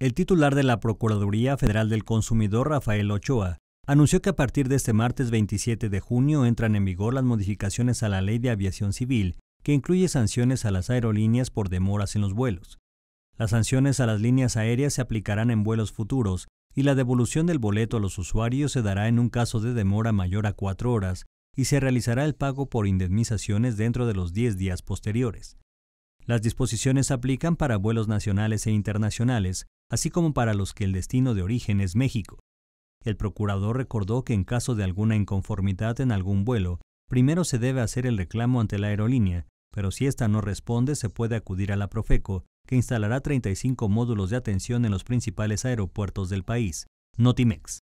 El titular de la Procuraduría Federal del Consumidor, Rafael Ochoa, anunció que a partir de este martes 27 de junio entran en vigor las modificaciones a la Ley de Aviación Civil, que incluye sanciones a las aerolíneas por demoras en los vuelos. Las sanciones a las líneas aéreas se aplicarán en vuelos futuros y la devolución del boleto a los usuarios se dará en un caso de demora mayor a cuatro horas y se realizará el pago por indemnizaciones dentro de los 10 días posteriores. Las disposiciones aplican para vuelos nacionales e internacionales, así como para los que el destino de origen es México. El procurador recordó que en caso de alguna inconformidad en algún vuelo, primero se debe hacer el reclamo ante la aerolínea, pero si ésta no responde se puede acudir a la Profeco, que instalará 35 módulos de atención en los principales aeropuertos del país. Notimex.